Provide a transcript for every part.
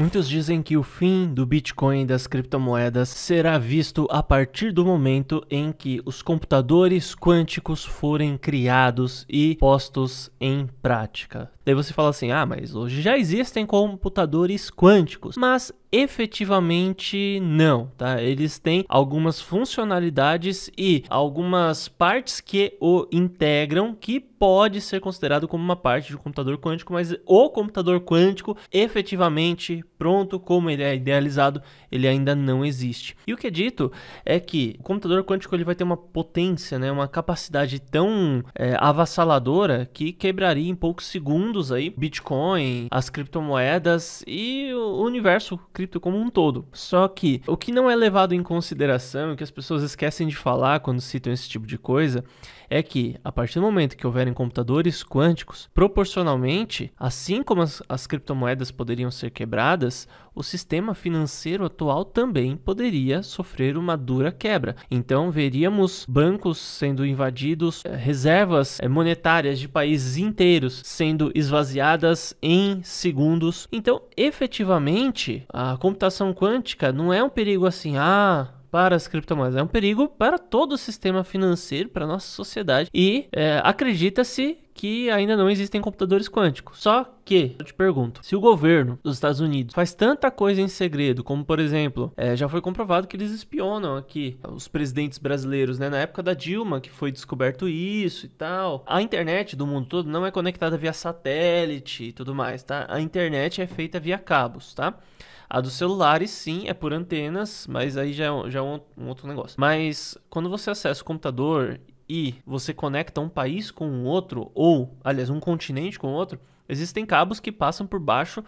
Muitos dizem que o fim do Bitcoin e das criptomoedas será visto a partir do momento em que os computadores quânticos forem criados e postos em prática. Daí você fala assim: ah, mas hoje já existem computadores quânticos, mas Efetivamente não, tá? Eles têm algumas funcionalidades e algumas partes que o integram que pode ser considerado como uma parte do computador quântico, mas o computador quântico efetivamente pronto como ele é idealizado, ele ainda não existe. E o que é dito é que o computador quântico ele vai ter uma potência, né, uma capacidade tão é, avassaladora que quebraria em poucos segundos aí Bitcoin, as criptomoedas e o universo cripto como um todo. Só que o que não é levado em consideração, o que as pessoas esquecem de falar quando citam esse tipo de coisa, é que a partir do momento que houverem computadores quânticos, proporcionalmente, assim como as, as criptomoedas poderiam ser quebradas, o sistema financeiro atual também poderia sofrer uma dura quebra. Então veríamos bancos sendo invadidos, eh, reservas eh, monetárias de países inteiros sendo esvaziadas em segundos. Então, efetivamente, a computação quântica não é um perigo assim, ah, para as criptomoedas. É um perigo para todo o sistema financeiro, para a nossa sociedade. E é, acredita-se que ainda não existem computadores quânticos. Só que, eu te pergunto, se o governo dos Estados Unidos faz tanta coisa em segredo, como por exemplo, é, já foi comprovado que eles espionam aqui os presidentes brasileiros, né? Na época da Dilma, que foi descoberto isso e tal. A internet do mundo todo não é conectada via satélite e tudo mais, tá? A internet é feita via cabos, tá? A dos celulares, sim, é por antenas, mas aí já é, já é um, um, outro negócio. Mas quando você acessa o computador e você conecta um país com o outro, ou, aliás, um continente com o outro, existem cabos que passam por baixo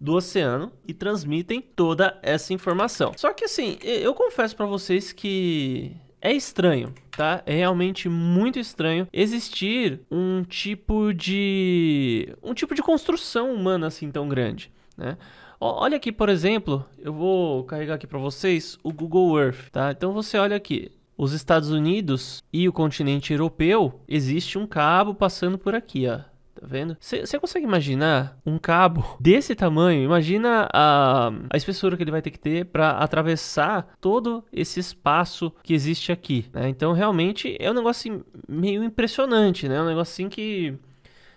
do oceano e transmitem toda essa informação. Só que assim, eu confesso para vocês que é estranho, tá? É realmente muito estranho existir um tipo de um tipo de construção humana assim tão grande, né? Olha aqui, por exemplo, eu vou carregar aqui para vocês o Google Earth, tá? Então você olha aqui, os Estados Unidos e o continente europeu, existe um cabo passando por aqui, ó. Tá vendo? Você consegue imaginar um cabo desse tamanho? Imagina a, a espessura que ele vai ter que ter para atravessar todo esse espaço que existe aqui. Né? Então, realmente é um negócio meio impressionante, né? É um negócio assim que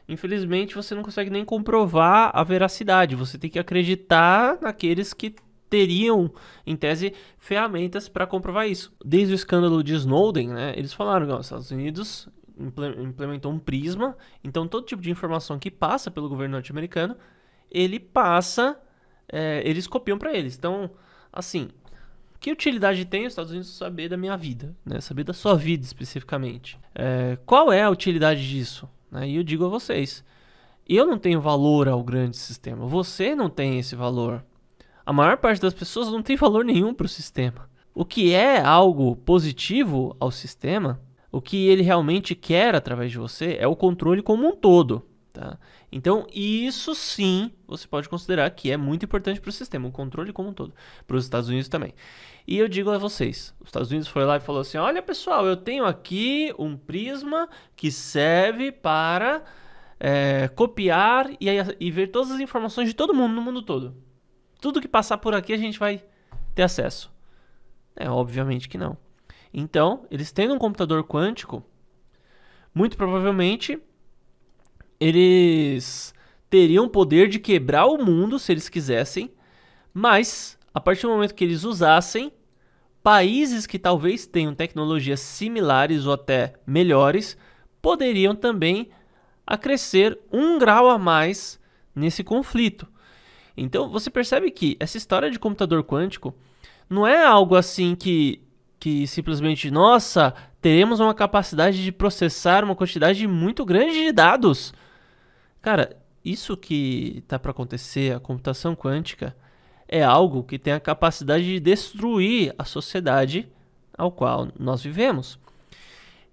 infelizmente você não consegue nem comprovar a veracidade. Você tem que acreditar naqueles que teriam, em tese, ferramentas para comprovar isso. Desde o escândalo de Snowden, né, eles falaram que os Estados Unidos implementou um prisma, então todo tipo de informação que passa pelo governo norte-americano, ele passa, é, eles copiam para eles. Então, assim, que utilidade tem os Estados Unidos saber da minha vida, né? saber da sua vida especificamente? É, qual é a utilidade disso? Né? E eu digo a vocês, eu não tenho valor ao grande sistema, você não tem esse valor a maior parte das pessoas não tem valor nenhum para o sistema. O que é algo positivo ao sistema, o que ele realmente quer através de você é o controle como um todo. Tá? Então, isso sim você pode considerar que é muito importante para o sistema, o controle como um todo, para os Estados Unidos também. E eu digo a vocês: os Estados Unidos foi lá e falou assim: olha pessoal, eu tenho aqui um prisma que serve para é, copiar e, e ver todas as informações de todo mundo no mundo todo. Tudo que passar por aqui a gente vai ter acesso. É, obviamente que não. Então, eles tendo um computador quântico, muito provavelmente eles teriam o poder de quebrar o mundo se eles quisessem, mas a partir do momento que eles usassem, países que talvez tenham tecnologias similares ou até melhores poderiam também acrescer um grau a mais nesse conflito. Então você percebe que essa história de computador quântico não é algo assim que, que simplesmente, nossa, teremos uma capacidade de processar uma quantidade muito grande de dados. Cara, isso que tá para acontecer, a computação quântica, é algo que tem a capacidade de destruir a sociedade ao qual nós vivemos.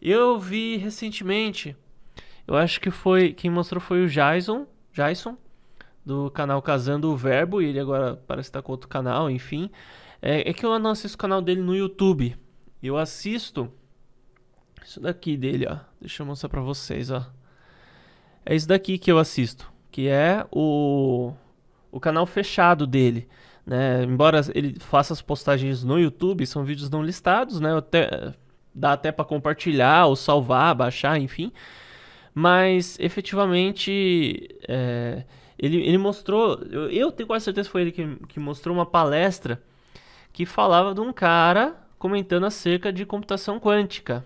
Eu vi recentemente, eu acho que foi quem mostrou foi o Jason, Jason, do canal Casando o Verbo, e ele agora parece estar com outro canal, enfim. É, é, que eu não assisto o canal dele no YouTube. Eu assisto isso daqui dele, ó. Deixa eu mostrar pra vocês, ó. É isso daqui que eu assisto, que é o, o canal fechado dele. Né? Embora ele faça as postagens no YouTube, são vídeos não listados, né? Até, dá até para compartilhar ou salvar, baixar, enfim. Mas efetivamente é, ele, ele mostrou, eu, eu tenho quase certeza que foi ele que, que mostrou uma palestra que falava de um cara comentando acerca de computação quântica.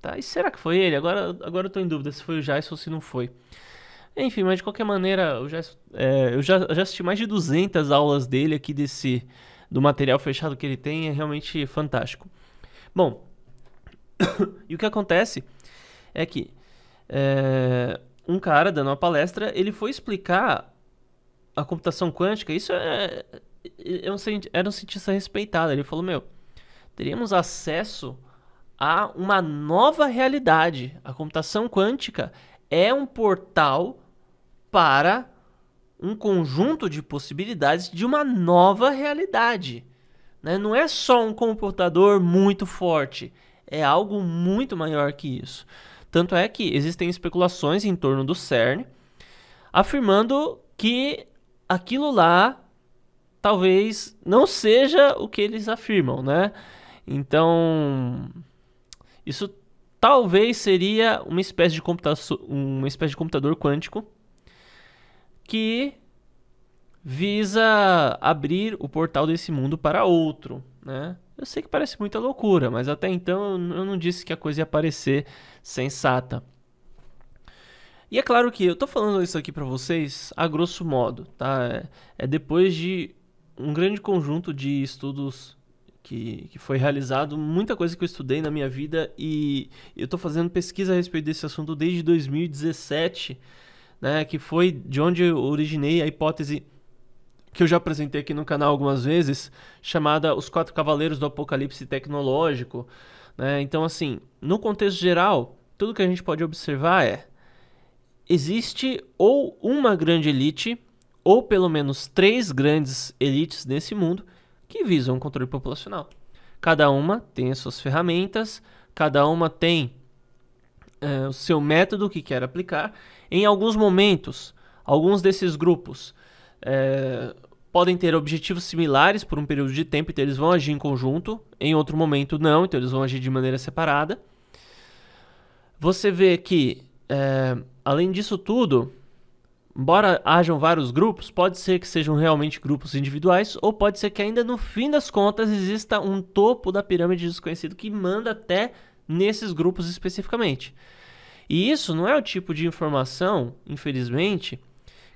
Tá? E será que foi ele? Agora, agora eu tô em dúvida se foi o Jason ou se não foi. Enfim, mas de qualquer maneira, eu já, é, eu já, eu já assisti mais de 200 aulas dele aqui desse do material fechado que ele tem, é realmente fantástico. Bom, e o que acontece é que é, um cara dando uma palestra, ele foi explicar a computação quântica. Isso é, é um, era um cientista respeitado. Ele falou: Meu, teríamos acesso a uma nova realidade. A computação quântica é um portal para um conjunto de possibilidades de uma nova realidade. Né? Não é só um computador muito forte, é algo muito maior que isso. Tanto é que existem especulações em torno do CERN afirmando que aquilo lá talvez não seja o que eles afirmam, né? Então, isso talvez seria uma espécie de, computa uma espécie de computador quântico que visa abrir o portal desse mundo para outro, né? Eu sei que parece muita loucura, mas até então eu não disse que a coisa ia parecer sensata. E é claro que eu estou falando isso aqui para vocês a grosso modo, tá? É, é depois de um grande conjunto de estudos que, que foi realizado, muita coisa que eu estudei na minha vida e eu estou fazendo pesquisa a respeito desse assunto desde 2017, né? Que foi de onde eu originei a hipótese que eu já apresentei aqui no canal algumas vezes, chamada Os Quatro Cavaleiros do Apocalipse Tecnológico. Né? Então, assim, no contexto geral, tudo que a gente pode observar é: existe ou uma grande elite, ou pelo menos três grandes elites nesse mundo que visam o controle populacional. Cada uma tem as suas ferramentas, cada uma tem eh, o seu método que quer aplicar. Em alguns momentos, alguns desses grupos é, podem ter objetivos similares por um período de tempo, então eles vão agir em conjunto, em outro momento não, então eles vão agir de maneira separada. Você vê que, é, além disso tudo, embora hajam vários grupos, pode ser que sejam realmente grupos individuais, ou pode ser que ainda no fim das contas exista um topo da pirâmide desconhecido que manda até nesses grupos especificamente. E isso não é o tipo de informação, infelizmente,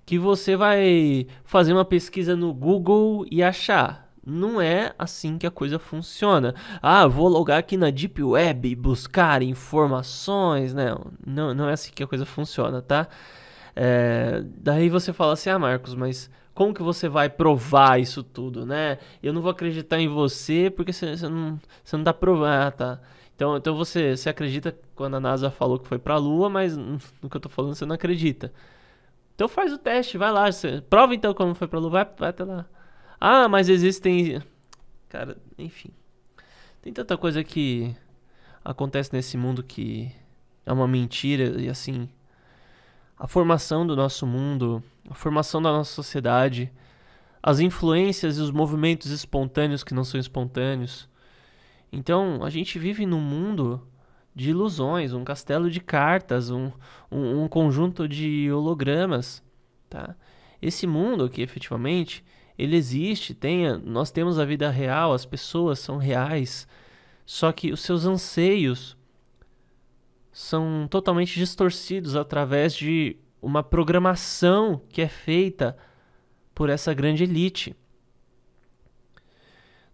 que você vai fazer uma pesquisa no Google e achar. Não é assim que a coisa funciona. Ah, vou logar aqui na Deep Web e buscar informações. Não, né? não, não é assim que a coisa funciona, tá? É, daí você fala assim, ah, Marcos, mas como que você vai provar isso tudo, né? Eu não vou acreditar em você porque você, você não, você não tá provando, ah, tá? Então, então você, você acredita quando a NASA falou que foi pra Lua, mas no que eu tô falando você não acredita. Então faz o teste, vai lá. Você... Prova então como foi pra Lu, vai, vai até lá. Ah, mas existem. Cara, enfim. Tem tanta coisa que acontece nesse mundo que é uma mentira e assim. A formação do nosso mundo, a formação da nossa sociedade, as influências e os movimentos espontâneos que não são espontâneos. Então, a gente vive num mundo de ilusões, um castelo de cartas, um, um, um conjunto de hologramas, tá? Esse mundo aqui, efetivamente ele existe, tem, nós temos a vida real, as pessoas são reais, só que os seus anseios são totalmente distorcidos através de uma programação que é feita por essa grande elite.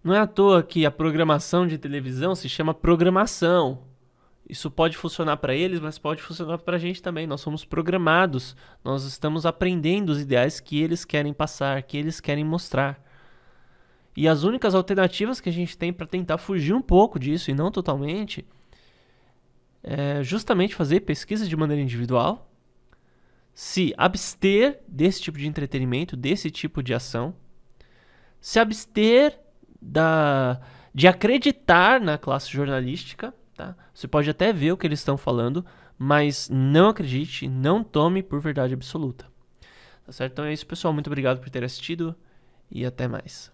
Não é à toa que a programação de televisão se chama programação. Isso pode funcionar para eles, mas pode funcionar para a gente também. Nós somos programados, nós estamos aprendendo os ideais que eles querem passar, que eles querem mostrar. E as únicas alternativas que a gente tem para tentar fugir um pouco disso e não totalmente é justamente fazer pesquisa de maneira individual, se abster desse tipo de entretenimento, desse tipo de ação, se abster da, de acreditar na classe jornalística Tá? Você pode até ver o que eles estão falando, mas não acredite, não tome por verdade absoluta. Tá certo? Então é isso, pessoal. Muito obrigado por ter assistido e até mais.